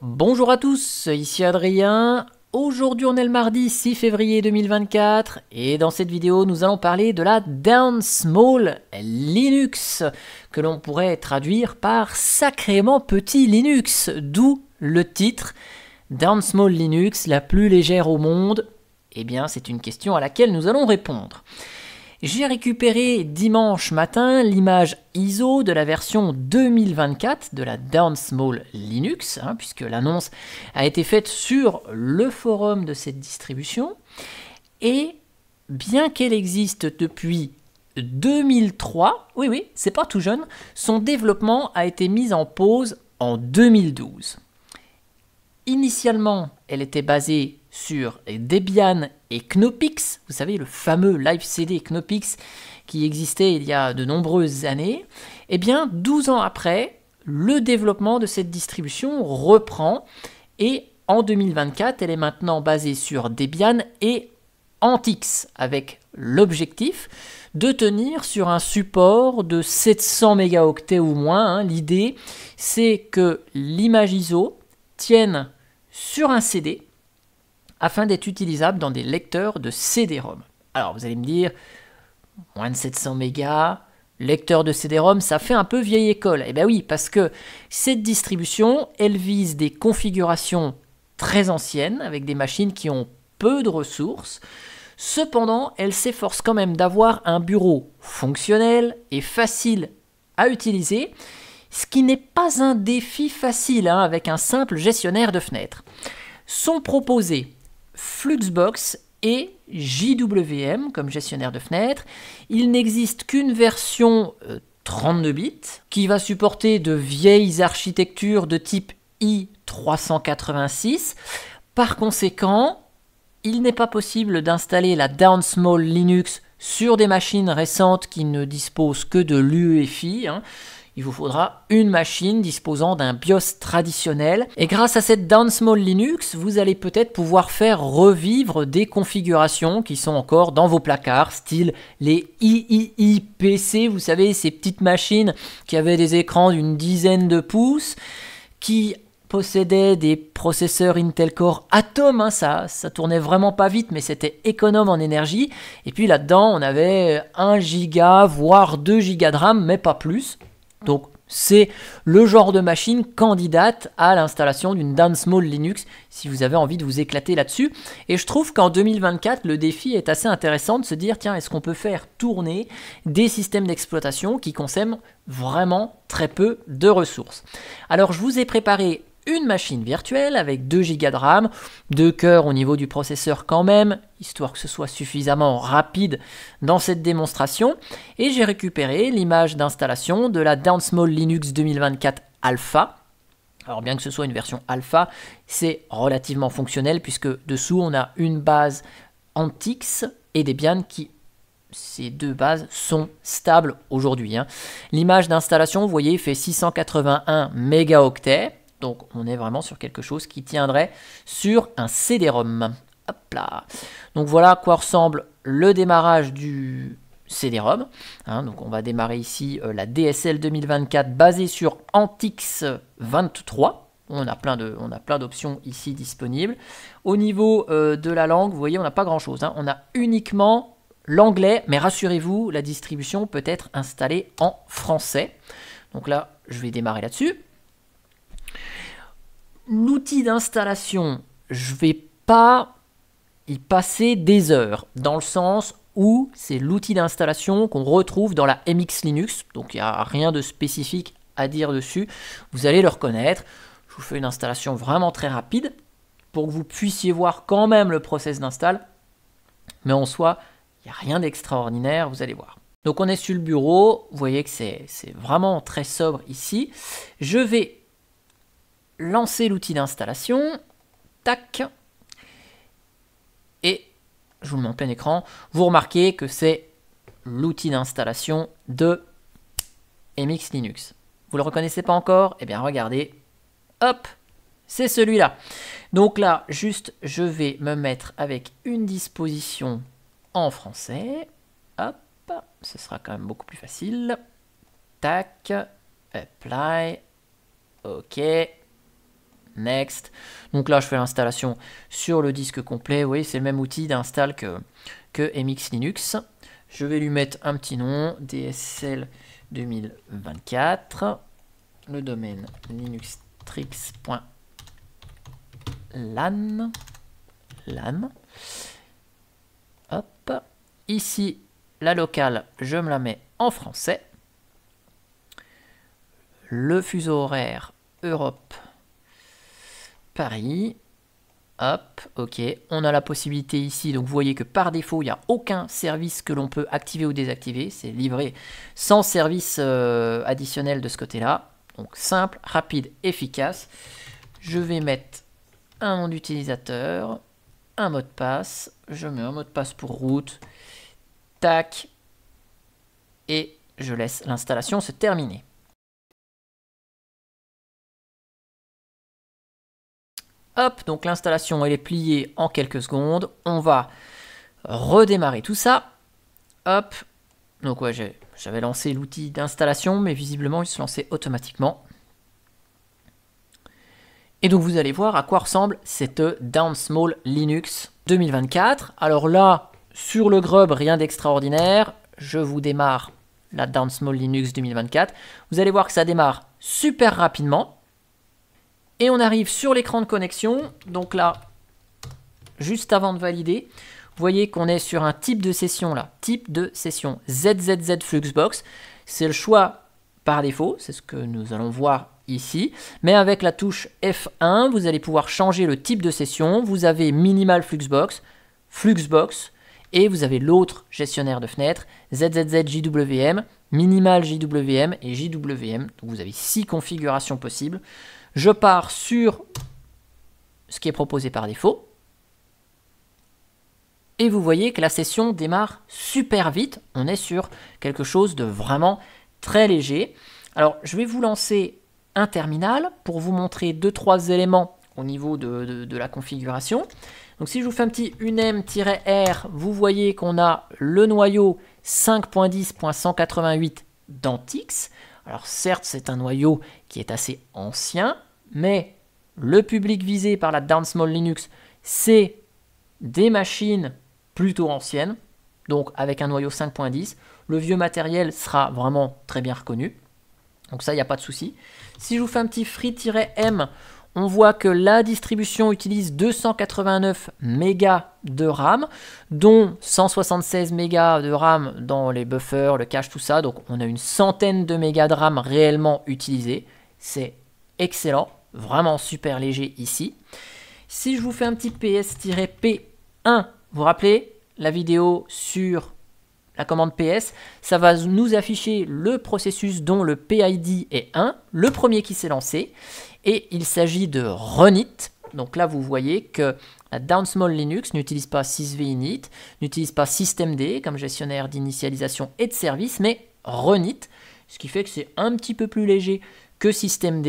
Bonjour à tous, ici Adrien. Aujourd'hui on est le mardi 6 février 2024 et dans cette vidéo nous allons parler de la Down Small Linux que l'on pourrait traduire par sacrément petit Linux, d'où le titre Down Small Linux, la plus légère au monde. Eh bien c'est une question à laquelle nous allons répondre. J'ai récupéré dimanche matin l'image ISO de la version 2024 de la Small Linux, hein, puisque l'annonce a été faite sur le forum de cette distribution. Et bien qu'elle existe depuis 2003, oui oui, c'est pas tout jeune, son développement a été mis en pause en 2012. Initialement, elle était basée sur Debian et Knopix, vous savez, le fameux live CD Knopix qui existait il y a de nombreuses années. Eh bien, 12 ans après, le développement de cette distribution reprend et en 2024, elle est maintenant basée sur Debian et Antix avec l'objectif de tenir sur un support de 700 mégaoctets ou moins. Hein, l'idée, c'est que l'image ISO tienne sur un CD afin d'être utilisable dans des lecteurs de CD-ROM. Alors vous allez me dire, moins de 700 mégas, lecteur de CD-ROM, ça fait un peu vieille école. Eh bien oui, parce que cette distribution, elle vise des configurations très anciennes, avec des machines qui ont peu de ressources. Cependant, elle s'efforce quand même d'avoir un bureau fonctionnel et facile à utiliser, ce qui n'est pas un défi facile hein, avec un simple gestionnaire de fenêtres. Sont proposés Fluxbox et JWM comme gestionnaire de fenêtres. Il n'existe qu'une version 32 euh, bits qui va supporter de vieilles architectures de type i386. Par conséquent, il n'est pas possible d'installer la Downsmall Linux sur des machines récentes qui ne disposent que de l'UEFI. Hein il vous faudra une machine disposant d'un BIOS traditionnel. Et grâce à cette Downsmall Linux, vous allez peut-être pouvoir faire revivre des configurations qui sont encore dans vos placards, style les III vous savez, ces petites machines qui avaient des écrans d'une dizaine de pouces, qui possédaient des processeurs Intel Core Atom, hein, ça, ça tournait vraiment pas vite, mais c'était économe en énergie. Et puis là-dedans, on avait 1 giga, voire 2 giga de RAM, mais pas plus. Donc c'est le genre de machine candidate à l'installation d'une Small Linux si vous avez envie de vous éclater là-dessus. Et je trouve qu'en 2024, le défi est assez intéressant de se dire tiens, est-ce qu'on peut faire tourner des systèmes d'exploitation qui consomment vraiment très peu de ressources Alors je vous ai préparé une machine virtuelle avec 2 Go de RAM, 2 cœurs au niveau du processeur quand même, histoire que ce soit suffisamment rapide dans cette démonstration. Et j'ai récupéré l'image d'installation de la Downsmall Linux 2024 Alpha. Alors bien que ce soit une version alpha, c'est relativement fonctionnel puisque dessous on a une base Antix et Debian qui ces deux bases sont stables aujourd'hui. Hein. L'image d'installation, vous voyez, fait 681 mégaoctets. Donc on est vraiment sur quelque chose qui tiendrait sur un CD-ROM. Hop là. Donc voilà à quoi ressemble le démarrage du CD-ROM. Hein. donc on va démarrer ici euh, la DSL 2024 basée sur Antix 23. On a plein de, on a plein d'options ici disponibles. Au niveau euh, de la langue, vous voyez, on n'a pas grand-chose. Hein. On a uniquement l'anglais, mais rassurez-vous, la distribution peut être installée en français. Donc là, je vais démarrer là-dessus. L'outil d'installation, je vais pas y passer des heures, dans le sens où c'est l'outil d'installation qu'on retrouve dans la MX Linux, donc il n'y a rien de spécifique à dire dessus, vous allez le reconnaître. Je vous fais une installation vraiment très rapide pour que vous puissiez voir quand même le process d'install, mais en soi, il n'y a rien d'extraordinaire, vous allez voir. Donc on est sur le bureau, vous voyez que c'est vraiment très sobre ici. Je vais lancer l'outil d'installation, tac, et je vous le montre plein écran, vous remarquez que c'est l'outil d'installation de MX Linux. Vous ne le reconnaissez pas encore Eh bien regardez, hop, c'est celui-là. Donc là, juste, je vais me mettre avec une disposition en français. Hop, ce sera quand même beaucoup plus facile. Tac, apply, ok. Next. Donc là, je fais l'installation sur le disque complet. Vous voyez, c'est le même outil d'install que, que MX Linux. Je vais lui mettre un petit nom, DSL 2024, le domaine linuxtrix.lan. LAN. Hop. Ici, la locale, je me la mets en français. Le fuseau horaire Europe Paris. Hop, ok. On a la possibilité ici, donc vous voyez que par défaut, il n'y a aucun service que l'on peut activer ou désactiver. C'est livré sans service euh, additionnel de ce côté-là. Donc simple, rapide, efficace. Je vais mettre un nom d'utilisateur, un mot de passe. Je mets un mot de passe pour route. Tac. Et je laisse l'installation se terminer. Hop, donc l'installation, elle est pliée en quelques secondes. On va redémarrer tout ça. Hop, donc ouais, j'avais lancé l'outil d'installation, mais visiblement, il se lançait automatiquement. Et donc vous allez voir à quoi ressemble cette Downsmall Small Linux 2024. Alors là, sur le grub, rien d'extraordinaire. Je vous démarre la Downsmall Small Linux 2024. Vous allez voir que ça démarre super rapidement. Et on arrive sur l'écran de connexion. Donc là, juste avant de valider, vous voyez qu'on est sur un type de session là, type de session ZZZ Fluxbox. C'est le choix par défaut, c'est ce que nous allons voir ici. Mais avec la touche F1, vous allez pouvoir changer le type de session. Vous avez Minimal Fluxbox, Fluxbox, et vous avez l'autre gestionnaire de fenêtre, ZZZ JWM, Minimal JWM et JWM. Donc vous avez six configurations possibles. Je pars sur ce qui est proposé par défaut. Et vous voyez que la session démarre super vite. On est sur quelque chose de vraiment très léger. Alors, je vais vous lancer un terminal pour vous montrer deux trois éléments au niveau de, la configuration. Donc, si je vous fais un petit unem r vous voyez qu'on a le noyau 5.10.188 d'Antix. Alors, certes, c'est un noyau qui est assez ancien, mais le public visé par la Small Linux, c'est des machines plutôt anciennes, donc avec un noyau 5.10. Le vieux matériel sera vraiment très bien reconnu. Donc ça, il n'y a pas de souci. Si je vous fais un petit free-m, on voit que la distribution utilise 289 mégas de RAM, dont 176 mégas de RAM dans les buffers, le cache, tout ça. Donc on a une centaine de mégas de RAM réellement utilisés. C'est excellent vraiment super léger ici. Si je vous fais un petit PS-P1, vous vous rappelez la vidéo sur la commande PS, ça va nous afficher le processus dont le PID est 1, le premier qui s'est lancé, et il s'agit de runit. Donc là, vous voyez que la Downsmall Linux n'utilise pas init, n'utilise pas systemd comme gestionnaire d'initialisation et de service, mais runit, ce qui fait que c'est un petit peu plus léger que systemd,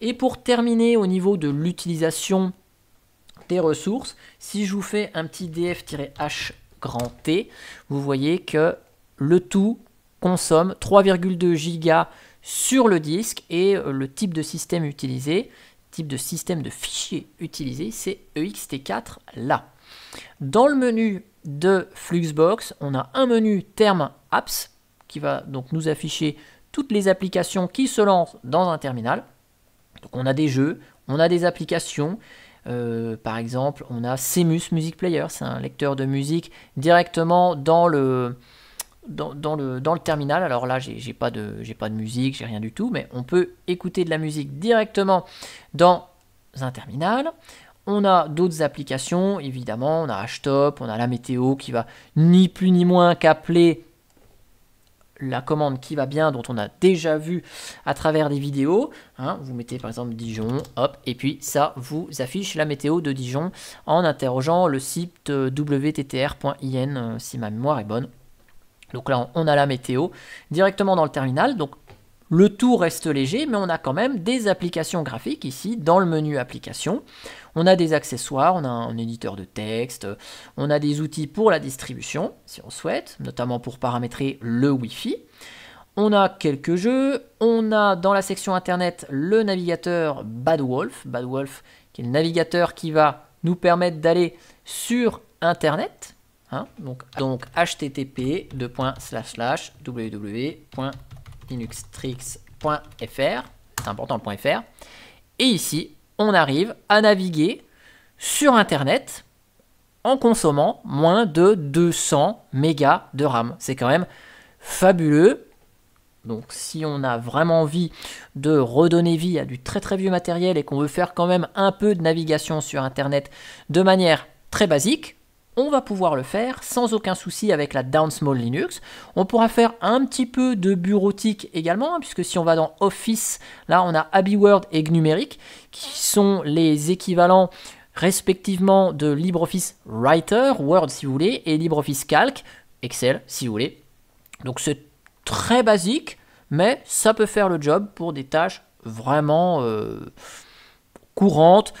et pour terminer au niveau de l'utilisation des ressources, si je vous fais un petit df-h grand T, vous voyez que le tout consomme 3,2 gigas sur le disque et euh, le type de système utilisé, type de système de fichier utilisé, c'est EXT4 là. Dans le menu de Fluxbox, on a un menu terme apps qui va donc nous afficher toutes les applications qui se lancent dans un terminal on a des jeux, on a des applications. Euh, par exemple, on a Semus Music Player, c'est un lecteur de musique directement dans le, terminal. Alors là, j'ai pas, de, pas de musique, j'ai rien du tout, mais on peut écouter de la musique directement dans un terminal. On a d'autres applications, évidemment, on a Htop, on a la météo qui va ni plus ni moins qu'appeler la commande qui va bien, dont on a déjà vu à travers des vidéos. Hein. vous mettez par exemple Dijon, hop, et puis ça vous affiche la météo de Dijon en interrogeant le site euh, wttr.in euh, si ma mémoire est bonne. Donc là, on a la météo directement dans le terminal. Donc le tout reste léger, mais on a quand même des applications graphiques ici dans le menu applications. On a des accessoires, on a un éditeur de texte, on a des outils pour la distribution, si on souhaite, notamment pour paramétrer le Wi-Fi. On a quelques jeux, on a dans la section internet le navigateur Bad Wolf, Bad Wolf qui est le navigateur qui va nous permettre d'aller sur internet, hein, donc, donc http://www. Linuxtricks.fr, c'est important le .fr, et ici, on arrive à naviguer sur Internet en consommant moins de 200 mégas de RAM. C'est quand même fabuleux. Donc si on a vraiment envie de redonner vie à du très très vieux matériel et qu'on veut faire quand même un peu de navigation sur Internet de manière très basique, on va pouvoir le faire sans aucun souci avec la Small Linux. On pourra faire un petit peu de bureautique également, hein, puisque si on va dans Office, là on a AbiWord et Gnumeric, qui sont les équivalents respectivement de LibreOffice Writer, Word si vous voulez, et LibreOffice Calc, Excel si vous voulez. Donc c'est très basique, mais ça peut faire le job pour des tâches vraiment euh, courantes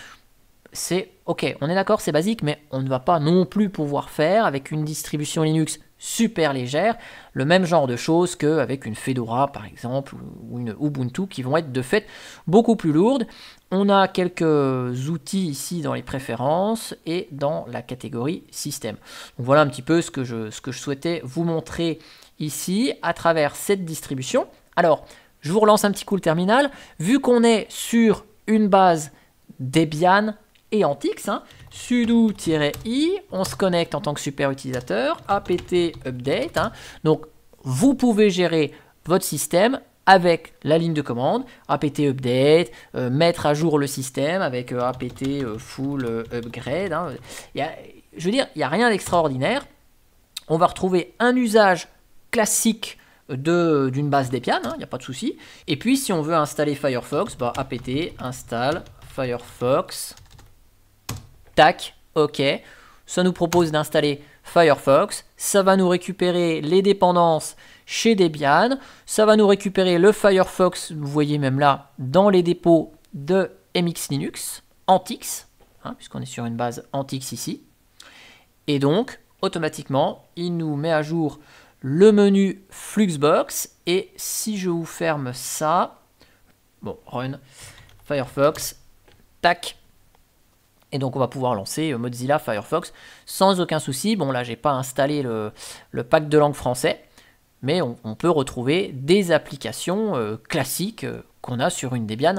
c'est ok, on est d'accord, c'est basique, mais on ne va pas non plus pouvoir faire avec une distribution Linux super légère le même genre de choses qu'avec une Fedora par exemple ou une Ubuntu qui vont être de fait beaucoup plus lourdes. On a quelques outils ici dans les préférences et dans la catégorie système. voilà un petit peu ce que je, ce que je souhaitais vous montrer ici à travers cette distribution. Alors, je vous relance un petit coup le terminal. Vu qu'on est sur une base Debian et Antix. Hein. sudo-i, on se connecte en tant que super utilisateur, apt update. Hein. Donc vous pouvez gérer votre système avec la ligne de commande, apt update, euh, mettre à jour le système avec euh, apt euh, full upgrade. Hein. je veux dire, il n'y a rien d'extraordinaire. On va retrouver un usage classique d'une base Debian, hein, il n'y a pas de souci. Et puis si on veut installer Firefox, bah, apt install Firefox Tac, OK. Ça nous propose d'installer Firefox. Ça va nous récupérer les dépendances chez Debian. Ça va nous récupérer le Firefox, vous voyez même là, dans les dépôts de MX Linux, Antix, hein, puisqu'on est sur une base Antix ici. Et donc, automatiquement, il nous met à jour le menu Fluxbox. Et si je vous ferme ça, bon, run Firefox, tac, et donc on va pouvoir lancer euh, Mozilla Firefox sans aucun souci. Bon là j'ai pas installé le, pack de langue français, mais on, peut retrouver des applications euh, classiques euh, qu'on a sur une Debian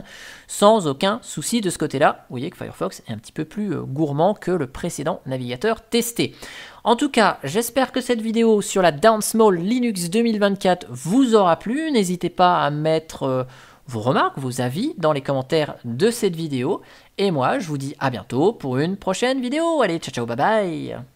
sans aucun souci de ce côté-là. Vous voyez que Firefox est un petit peu plus gourmand que le précédent navigateur testé. En tout cas, j'espère que cette vidéo sur la Downsmall Linux 2024 vous aura plu. N'hésitez pas à mettre vos remarques, vos avis dans les commentaires de cette vidéo et moi, je vous dis à bientôt pour une prochaine vidéo. Allez, ciao ciao, bye bye